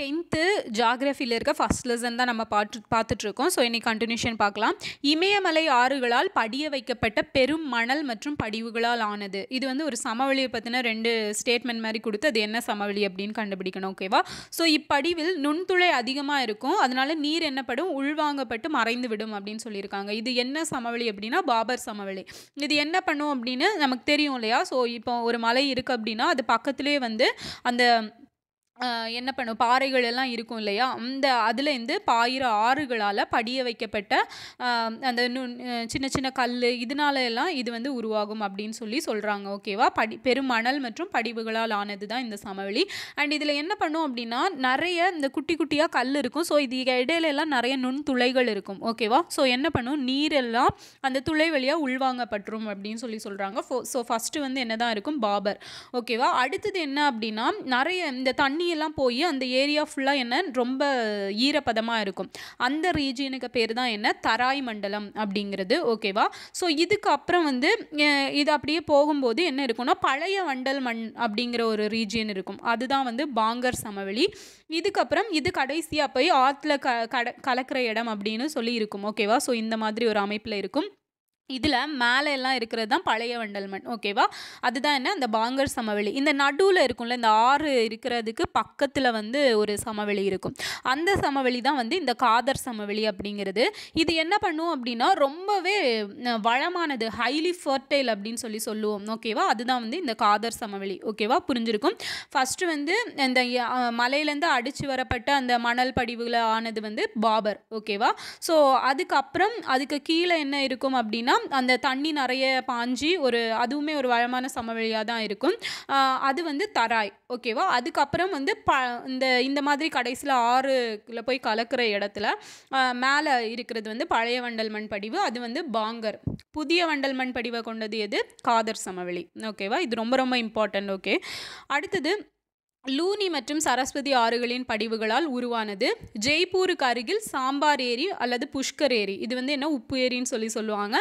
tenth ஜாகிரஃபியில் இருக்க first lesson தான் நம்ம பார்த்து பார்த்துட்ருக்கோம் ஸோ இன்றைக்கி கண்டினியூஷன் பார்க்கலாம் இமயமலை ஆறுகளால் படிய வைக்கப்பட்ட பெரும் மணல் மற்றும் படிவுகளால் ஆனது இது வந்து ஒரு சமவெளியை பற்றின ரெண்டு ஸ்டேட்மெண்ட் மாதிரி கொடுத்து அது என்ன சமவெளி அப்படின்னு கண்டுபிடிக்கணும் ஓகேவா ஸோ இப்படிவில் நுண்துளை அதிகமாக இருக்கும் அதனால் நீர் என்னப்படும் உள்வாங்கப்பட்டு மறைந்து விடும் அப்படின்னு சொல்லியிருக்காங்க இது என்ன சமவெளி அப்படின்னா பாபர் சமவெளி இது என்ன பண்ணும் அப்படின்னு நமக்கு தெரியும் இல்லையா ஸோ இப்போ ஒரு மலை இருக்குது அப்படின்னா அது பக்கத்துலேயே வந்து அந்த என்ன பண்ணும் பாறைகள் எல்லாம் இருக்கும் இல்லையா அந்த அதுலேருந்து பாயிற ஆறுகளால் படிய வைக்கப்பட்ட அந்த நு சின்ன சின்ன கல் இதனால எல்லாம் இது வந்து உருவாகும் அப்படின்னு சொல்லி சொல்கிறாங்க ஓகேவா படி பெருமணல் மற்றும் படிவுகளால் ஆனது தான் இந்த சமவெளி அண்ட் இதில் என்ன பண்ணும் அப்படின்னா நிறைய இந்த குட்டி குட்டியாக கல் இருக்கும் ஸோ இது இடையில எல்லாம் நிறைய நுண் துளைகள் இருக்கும் ஓகேவா ஸோ என்ன பண்ணும் நீரெல்லாம் அந்த துளை வழியாக உள்வாங்கப்பட்டுரும் அப்படின்னு சொல்லி சொல்கிறாங்க ஃபோ ஸோ ஃபஸ்ட்டு வந்து என்ன தான் இருக்கும் பாபர் ஓகேவா அடுத்தது என்ன அப்படின்னா நிறைய இந்த தண்ணி தண்ணியெல்லாம் போய் அந்த ஏரியா ஃபுல்லாக என்ன ரொம்ப ஈரப்பதமாக இருக்கும் அந்த ரீஜியனுக்கு பேர் தான் என்ன தராய் மண்டலம் அப்படிங்கிறது ஓகேவா ஸோ இதுக்கு அப்புறம் வந்து இது அப்படியே போகும்போது என்ன இருக்கும்னா பழைய வண்டல் மண் அப்படிங்கிற ஒரு ரீஜியன் இருக்கும் அதுதான் வந்து பாங்கர் சமவெளி இதுக்கப்புறம் இது கடைசியாக போய் ஆற்றுல க கலக்கிற இடம் அப்படின்னு சொல்லி இருக்கும் ஓகேவா ஸோ இந்த மாதிரி ஒரு அமைப்பில் இருக்கும் இதில் மேலே எல்லாம் இருக்கிறது தான் பழைய வண்டல் மண் ஓகேவா அதுதான் என்ன அந்த பாங்கர் சமவெளி இந்த நடுவில் இருக்கும்ல இந்த ஆறு இருக்கிறதுக்கு பக்கத்தில் வந்து ஒரு சமவெளி இருக்கும் அந்த சமவெளி தான் வந்து இந்த காதர் சமவெளி அப்படிங்கிறது இது என்ன பண்ணும் அப்படின்னா ரொம்பவே வளமானது ஹைலி ஃபர்டைல் அப்படின்னு சொல்லி சொல்லுவோம் ஓகேவா அதுதான் வந்து இந்த காதர் சமவெளி ஓகேவா புரிஞ்சிருக்கும் ஃபஸ்ட்டு வந்து இந்த மலையிலேருந்து அடித்து வரப்பட்ட அந்த மணல் படிவுகளை ஆனது வந்து பாபர் ஓகேவா ஸோ அதுக்கப்புறம் அதுக்கு கீழே என்ன இருக்கும் அப்படின்னா அந்த தண்ணி நிறைய பாஞ்சி ஒரு அதுவுமே ஒரு வளமான சமவெளியாக தான் இருக்கும் அது வந்து தராய் ஓகேவா அதுக்கப்புறம் வந்து ப இந்த இந்த மாதிரி கடைசியில் ஆறுல போய் கலக்கிற இடத்துல மேலே இருக்கிறது வந்து பழைய வண்டல் மண் படிவு அது வந்து பாங்கர் புதிய வண்டல் மண் படிவை கொண்டது எது காதர் சமவெளி ஓகேவா இது ரொம்ப ரொம்ப இம்பார்ட்டன்ட் ஓகே அடுத்தது லூனி மற்றும் சரஸ்வதி ஆறுகளின் படிவுகளால் உருவானது ஜெய்ப்பூருக்கு அருகில் சாம்பார் ஏரி அல்லது புஷ்கர் ஏரி இது வந்து என்ன உப்பு ஏரின்னு சொல்லி சொல்லுவாங்க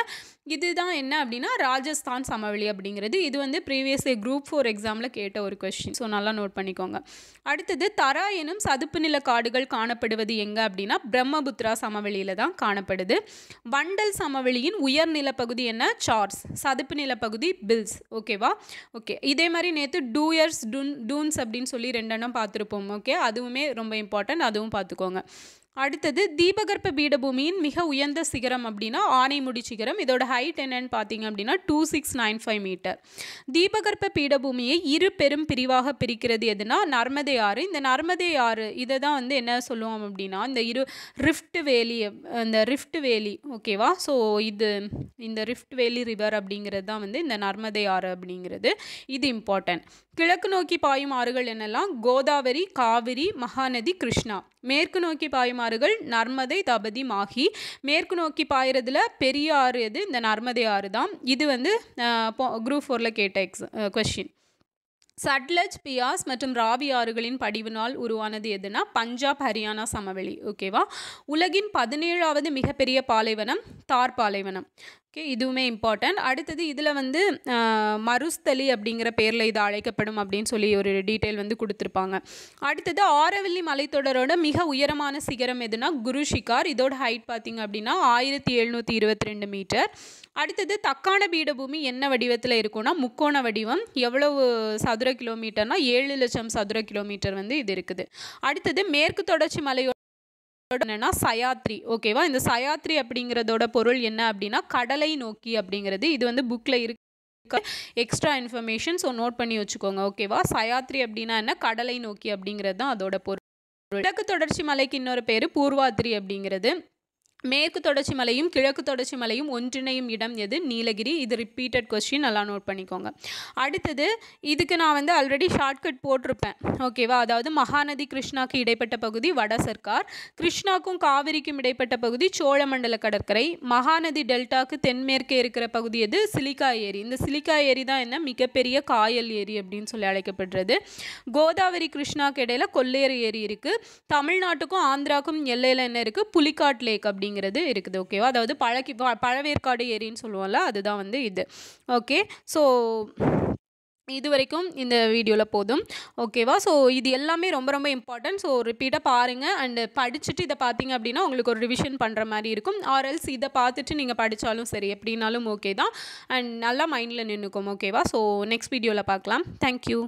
இதுதான் என்ன அப்படின்னா ராஜஸ்தான் சமவெளி அப்படிங்கிறது இது வந்து ப்ரீவியஸ் குரூப் ஃபோர் எக்ஸாமில் கேட்ட ஒரு கொஸ்டின் ஸோ நல்லா நோட் பண்ணிக்கோங்க அடுத்தது தரா எனும் சதுப்பு நில காடுகள் காணப்படுவது எங்கே அப்படின்னா பிரம்மபுத்ரா சமவெளியில் தான் காணப்படுது வண்டல் சமவெளியின் உயர்நில பகுதி என்ன சார்ஸ் சதுப்பு நிலப்பகுதி பில்ஸ் ஓகேவா ஓகே இதே மாதிரி நேற்று டூயர்ஸ் டூன் டூன்ஸ் அப்படின்னு சொல்லி ரெண்டெண்ணம் பார்த்துருப்போம் ஓகே அதுவுமே ரொம்ப இம்பார்ட்டன்ட் அதுவும் பார்த்துக்கோங்க அடுத்தது தீபகற்ப பீடபூமியின் மிக உயர்ந்த சிகரம் அப்படின்னா ஆனைமுடி சிகரம் இதோட ஹைட் என்னன்னு பார்த்தீங்க அப்படின்னா two six nine five metre தீபகற்ப பீடபூமியை இரு பெரும் பிரிவாக பிரிக்கிறது எதுனா நர்மதை ஆறு இந்த நர்மதை ஆறு இதை தான் வந்து என்ன சொல்லுவோம் அப்படின்னா இந்த இரு ரிஃப்ட் வேலி அந்த ரிஃப்ட் வேலி ஓகேவா ஸோ இது இந்த ரிஃப்ட் வேலி ரிவர் அப்படிங்கிறது தான் வந்து இந்த நர்மதை ஆறு அப்படிங்கிறது இது இம்பார்ட்டன்ட் கிழக்கு நோக்கி பாயும் ஆறுகள் என்னெல்லாம் கோதாவரி காவிரி மகாநதி கிருஷ்ணா மேற்கு நோக்கி பாயும் ஆறுகள் நர்மதை தபதி மாகி மேற்கு நோக்கி பாயிறதுல பெரிய ஆறு எது இந்த நர்மதை ஆறு தான் இது வந்து குரூப் ஃபோரில் கேட்ட எக்ஸ் கொஷின் சட்லஜ் பியாஸ் மற்றும் ராவி ஆறுகளின் படிவினால் உருவானது எதுனா பஞ்சாப் ஹரியானா சமவெளி ஓகேவா உலகின் பதினேழாவது மிகப்பெரிய பாலைவனம் தார் பாலைவனம் ஓகே இதுவுமே இம்பார்ட்டன்ட் அடுத்தது இதில் வந்து மருஸ்தலி அப்படிங்கிற பேரில் இது அழைக்கப்படும் அப்படின்னு சொல்லி ஒரு டீட்டெயில் வந்து கொடுத்துருப்பாங்க அடுத்தது ஆரவல்லி மலைத்தொடரோட மிக உயரமான சிகரம் எதுனா குரு ஷிகார் இதோட ஹைட் பார்த்திங்க அப்படின்னா ஆயிரத்தி எழுநூற்றி இருபத்தி ரெண்டு மீட்டர் அடுத்தது தக்கான பீடபூமி என்ன வடிவத்தில் இருக்கும்னா முக்கோண வடிவம் எவ்வளவு சதுர கிலோமீட்டர்னால் ஏழு லட்சம் சதுர கிலோமீட்டர் வந்து இது இருக்குது அடுத்தது மேற்கு தொடர்ச்சி மலையோட என்னன்னா சயாத்ரி ஓகேவா இந்த சயாத்ரி அப்படிங்கிறதோட பொருள் என்ன அப்படின்னா கடலை நோக்கி அப்படிங்கிறது இது வந்து புக்கில் இருக்கு எக்ஸ்ட்ரா இன்ஃபர்மேஷன் ஸோ நோட் பண்ணி வச்சுக்கோங்க ஓகேவா சயாத்ரி அப்படின்னா என்ன கடலை நோக்கி அப்படிங்கிறது தான் அதோட பொருள் கிழக்கு தொடர்ச்சி மலைக்கு இன்னொரு பேர் பூர்வாத்ரி அப்படிங்கிறது மேற்கு தொடர்ச்சி மலையும் கிழக்கு தொடர்ச்சி மலையும் ஒன்றிணையும் இடம் எது நீலகிரி இது ரிப்பீட்டட் கொஸ்டின் நல்லா நோட் பண்ணிக்கோங்க அடுத்தது இதுக்கு நான் வந்து ஆல்ரெடி ஷார்ட்கட் போட்டிருப்பேன் ஓகேவா அதாவது மகாநதி கிருஷ்ணாக்கு இடைப்பட்ட பகுதி வட சர்க்கார் கிருஷ்ணாக்கும் காவிரிக்கும் இடைப்பட்ட பகுதி சோழமண்டல கடற்கரை மகாநதி டெல்டாக்கு தென்மேற்கே இருக்கிற பகுதி எது சிலிக்கா ஏரி இந்த சிலிக்கா ஏரி தான் என்ன மிகப்பெரிய காயல் ஏரி அப்படின்னு சொல்லி அழைக்கப்படுறது கோதாவரி கிருஷ்ணாக்கு இடையில கொல்லேறு ஏரி இருக்குது தமிழ்நாட்டுக்கும் ஆந்திராக்கும் எல்லையில் என்ன இருக்குது புலிக்காட் லேக் அப்படிங்க அப்படிங்கிறது இருக்குது ஓகேவா அதாவது பழக்கி பழவேற்காடு ஏரின்னு சொல்லுவோம்ல அதுதான் வந்து இது ஓகே ஸோ இது வரைக்கும் இந்த வீடியோவில் போதும் ஓகேவா ஸோ இது எல்லாமே ரொம்ப ரொம்ப இம்பார்ட்டன்ட் ஸோ ரிப்பீட்டாக பாருங்கள் அண்டு படிச்சுட்டு இதை பார்த்தீங்க அப்படின்னா உங்களுக்கு ஒரு ரிவிஷன் பண்ணுற மாதிரி இருக்கும் ஆர்எல்ஸ் இதை பார்த்துட்டு நீங்கள் படித்தாலும் சரி எப்படின்னாலும் ஓகே தான் அண்ட் நல்லா மைண்டில் நின்றுக்கும் ஓகேவா ஸோ நெக்ஸ்ட் வீடியோவில் பார்க்கலாம் தேங்க்யூ